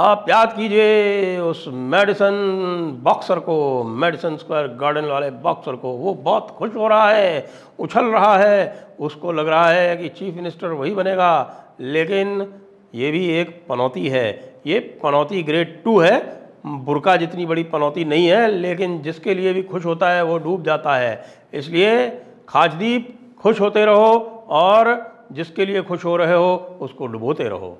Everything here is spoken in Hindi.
आप याद कीजिए उस मेडिसन बॉक्सर को मेडिसन स्क्वायर गार्डन वाले बॉक्सर को वो बहुत खुश हो रहा है उछल रहा है उसको लग रहा है कि चीफ मिनिस्टर वही बनेगा लेकिन ये भी एक पनौती है ये पनौती ग्रेड टू है बुरका जितनी बड़ी पनौती नहीं है लेकिन जिसके लिए भी खुश होता है वो डूब जाता है इसलिए खाजदीप खुश होते रहो और जिसके लिए खुश हो रहे हो उसको डुबोते रहो